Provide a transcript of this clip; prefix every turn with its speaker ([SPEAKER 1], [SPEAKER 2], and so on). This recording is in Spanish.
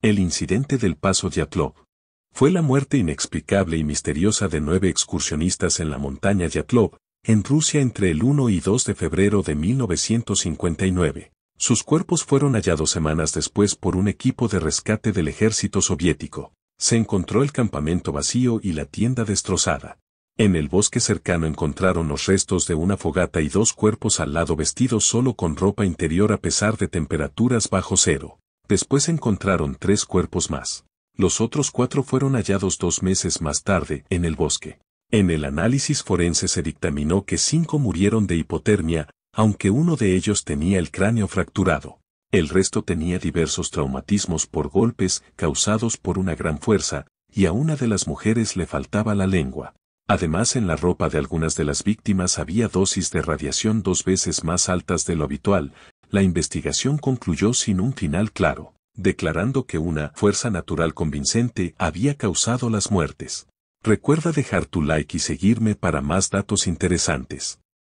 [SPEAKER 1] El incidente del Paso Yatlov fue la muerte inexplicable y misteriosa de nueve excursionistas en la montaña Yatlov, en Rusia entre el 1 y 2 de febrero de 1959. Sus cuerpos fueron hallados semanas después por un equipo de rescate del ejército soviético. Se encontró el campamento vacío y la tienda destrozada. En el bosque cercano encontraron los restos de una fogata y dos cuerpos al lado vestidos solo con ropa interior a pesar de temperaturas bajo cero. Después encontraron tres cuerpos más. Los otros cuatro fueron hallados dos meses más tarde en el bosque. En el análisis forense se dictaminó que cinco murieron de hipotermia, aunque uno de ellos tenía el cráneo fracturado. El resto tenía diversos traumatismos por golpes causados por una gran fuerza, y a una de las mujeres le faltaba la lengua. Además, en la ropa de algunas de las víctimas había dosis de radiación dos veces más altas de lo habitual, la investigación concluyó sin un final claro, declarando que una fuerza natural convincente había causado las muertes. Recuerda dejar tu like y seguirme para más datos interesantes.